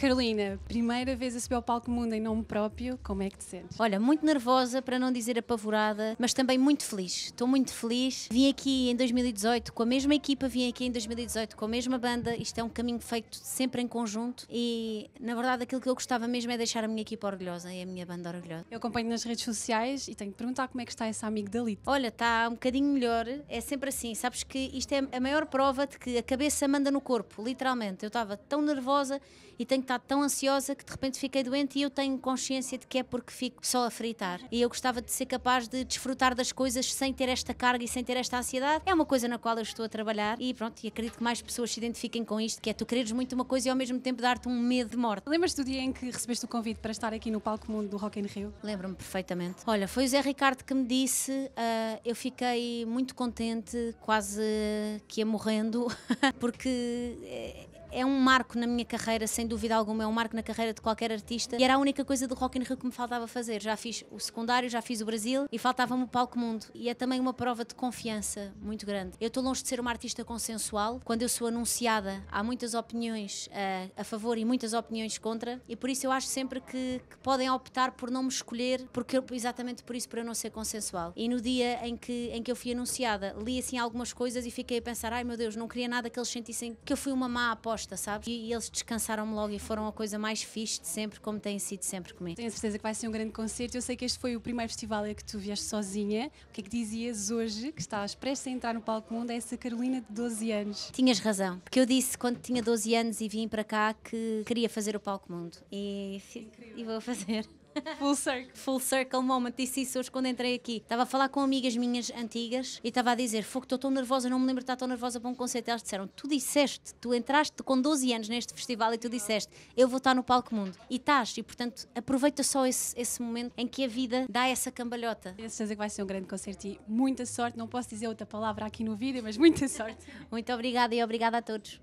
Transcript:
Carolina, primeira vez a subir ao palco mundo em nome próprio, como é que te sentes? Olha, muito nervosa, para não dizer apavorada, mas também muito feliz. Estou muito feliz. Vim aqui em 2018 com a mesma equipa, vim aqui em 2018 com a mesma banda. Isto é um caminho feito sempre em conjunto e, na verdade, aquilo que eu gostava mesmo é deixar a minha equipa orgulhosa e a minha banda orgulhosa. Eu acompanho nas redes sociais e tenho que perguntar como é que está esse amigo da Lita. Olha, está um bocadinho melhor. É sempre assim. Sabes que isto é a maior prova de que a cabeça manda no corpo, literalmente. Eu estava tão nervosa e tenho que estado tão ansiosa que de repente fiquei doente e eu tenho consciência de que é porque fico só a fritar. E eu gostava de ser capaz de desfrutar das coisas sem ter esta carga e sem ter esta ansiedade. É uma coisa na qual eu estou a trabalhar e pronto, e acredito que mais pessoas se identifiquem com isto, que é tu quereres muito uma coisa e ao mesmo tempo dar-te um medo de morte. Lembras-te do dia em que recebeste o convite para estar aqui no palco mundo do Rock in Rio? Lembro-me perfeitamente. Olha, foi o Zé Ricardo que me disse, uh, eu fiquei muito contente, quase que ia morrendo, porque é, é um marco na minha carreira, sem dúvida alguma, é um marco na carreira de qualquer artista. E era a única coisa do Rock in Rio que me faltava fazer. Já fiz o secundário, já fiz o Brasil e faltava-me o palco mundo. E é também uma prova de confiança muito grande. Eu estou longe de ser uma artista consensual. Quando eu sou anunciada, há muitas opiniões a, eh, a favor e muitas opiniões contra. E por isso eu acho sempre que, que podem optar por não me escolher, porque eu, exatamente por isso, para eu não ser consensual. E no dia em que, em que eu fui anunciada, li assim algumas coisas e fiquei a pensar: ai meu Deus, não queria nada que eles sentissem que eu fui uma má aposta, sabe? e, eles descansaram-me logo e foram a coisa mais fixe de sempre, como têm sido sempre comigo. Tenho certeza que vai ser um grande concerto. Eu sei que este foi o primeiro festival a que tu vieste sozinha. O que é que dizias hoje que estás prestes a entrar no palco mundo a é essa Carolina de 12 anos? Tinhas razão, porque eu disse quando tinha 12 anos e vim para cá que queria fazer o palco mundo e, e vou fazer. Full circle. Full circle moment. Disse isso hoje quando entrei aqui. Estava a falar com amigas minhas antigas e estava a dizer: Fogo, estou tão nervosa, não me lembro de estar tão nervosa para um concerto. Elas disseram: Tu disseste, tu entraste com 12 anos neste festival e tu disseste: Eu vou estar no palco mundo. E estás. E portanto, aproveita só esse, esse momento em que a vida dá essa cambalhota. Tenho certeza que vai ser um grande concerto e muita sorte. Não posso dizer outra palavra aqui no vídeo, mas muita sorte. Muito obrigada e obrigada a todos.